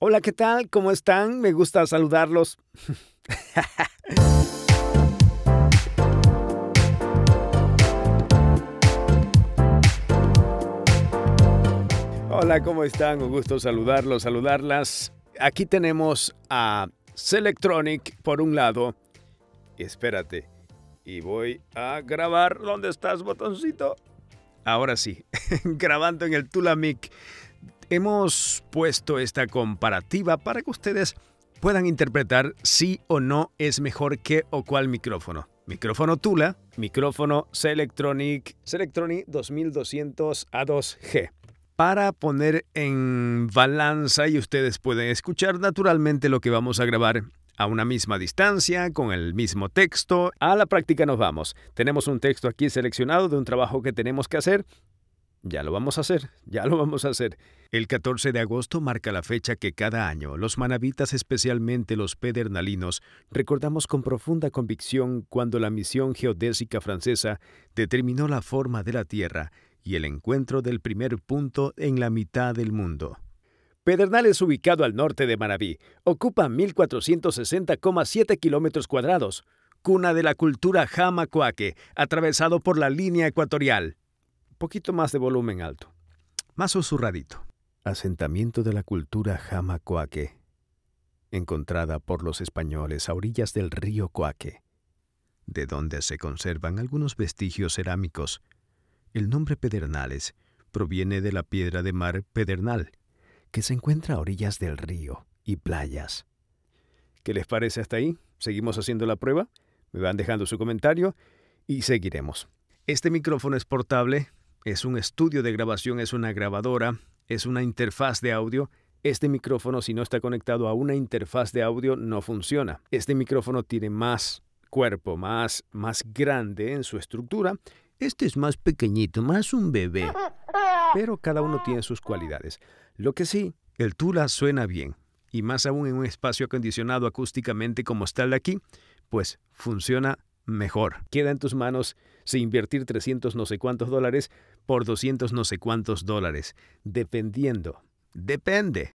Hola, ¿qué tal? ¿Cómo están? Me gusta saludarlos. Hola, ¿cómo están? Un gusto saludarlos, saludarlas. Aquí tenemos a Selectronic por un lado. Espérate. Y voy a grabar. ¿Dónde estás, botoncito? Ahora sí, grabando en el Tulamic Hemos puesto esta comparativa para que ustedes puedan interpretar si o no es mejor qué o cuál micrófono. Micrófono Tula, micrófono Selectronic, Selectronic 2200 A2G. Para poner en balanza y ustedes pueden escuchar naturalmente lo que vamos a grabar a una misma distancia, con el mismo texto. A la práctica nos vamos. Tenemos un texto aquí seleccionado de un trabajo que tenemos que hacer ya lo vamos a hacer, ya lo vamos a hacer. El 14 de agosto marca la fecha que cada año los manabitas, especialmente los pedernalinos, recordamos con profunda convicción cuando la misión geodésica francesa determinó la forma de la Tierra y el encuentro del primer punto en la mitad del mundo. Pedernal es ubicado al norte de Manabí, ocupa 1.460,7 kilómetros cuadrados, cuna de la cultura jamacuaque, atravesado por la línea ecuatorial. Poquito más de volumen alto. Más susurradito. Asentamiento de la cultura Jamacoaque, encontrada por los españoles a orillas del río Coaque, de donde se conservan algunos vestigios cerámicos. El nombre Pedernales proviene de la piedra de mar Pedernal, que se encuentra a orillas del río y playas. ¿Qué les parece hasta ahí? ¿Seguimos haciendo la prueba? Me van dejando su comentario y seguiremos. Este micrófono es portable, es un estudio de grabación, es una grabadora, es una interfaz de audio. Este micrófono, si no está conectado a una interfaz de audio, no funciona. Este micrófono tiene más cuerpo, más, más grande en su estructura. Este es más pequeñito, más un bebé. Pero cada uno tiene sus cualidades. Lo que sí, el Tula suena bien. Y más aún en un espacio acondicionado acústicamente como está el de aquí, pues funciona mejor. Queda en tus manos si invertir 300 no sé cuántos dólares por 200 no sé cuántos dólares, dependiendo. Depende